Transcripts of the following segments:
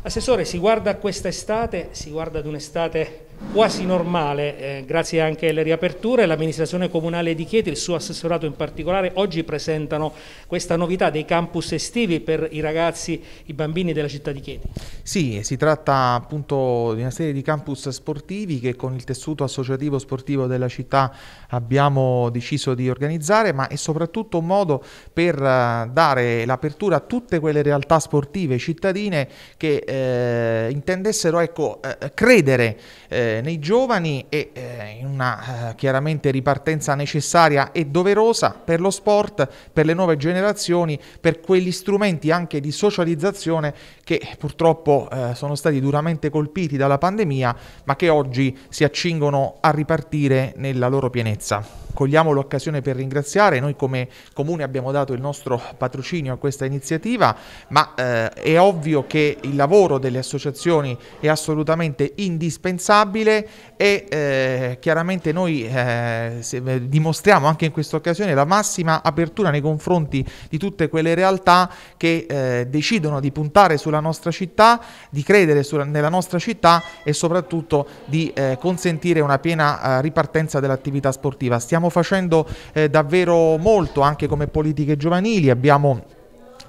Assessore, si guarda a questa estate, si guarda ad un'estate quasi normale, eh, grazie anche alle riaperture, l'amministrazione comunale di Chieti, il suo assessorato in particolare, oggi presentano questa novità dei campus estivi per i ragazzi, i bambini della città di Chieti. Sì, si tratta appunto di una serie di campus sportivi che con il tessuto associativo sportivo della città abbiamo deciso di organizzare, ma è soprattutto un modo per eh, dare l'apertura a tutte quelle realtà sportive cittadine che eh, intendessero ecco, eh, credere eh, nei giovani e eh, in una eh, chiaramente ripartenza necessaria e doverosa per lo sport, per le nuove generazioni, per quegli strumenti anche di socializzazione che purtroppo eh, sono stati duramente colpiti dalla pandemia ma che oggi si accingono a ripartire nella loro pienezza cogliamo l'occasione per ringraziare. Noi come comune abbiamo dato il nostro patrocinio a questa iniziativa, ma eh, è ovvio che il lavoro delle associazioni è assolutamente indispensabile e eh, chiaramente noi eh, eh dimostriamo anche in questa occasione la massima apertura nei confronti di tutte quelle realtà che eh, decidono di puntare sulla nostra città, di credere sulla, nella nostra città e soprattutto di eh, consentire una piena ripartenza dell'attività sportiva. Stiamo stiamo facendo eh, davvero molto anche come politiche giovanili, abbiamo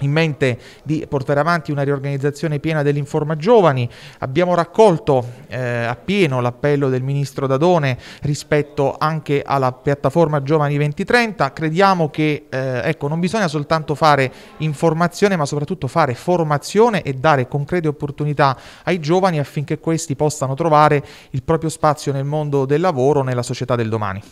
in mente di portare avanti una riorganizzazione piena dell'Informa Giovani. Abbiamo raccolto eh, appieno l'appello del ministro Dadone rispetto anche alla piattaforma Giovani 2030. Crediamo che eh, ecco, non bisogna soltanto fare informazione, ma soprattutto fare formazione e dare concrete opportunità ai giovani affinché questi possano trovare il proprio spazio nel mondo del lavoro, nella società del domani.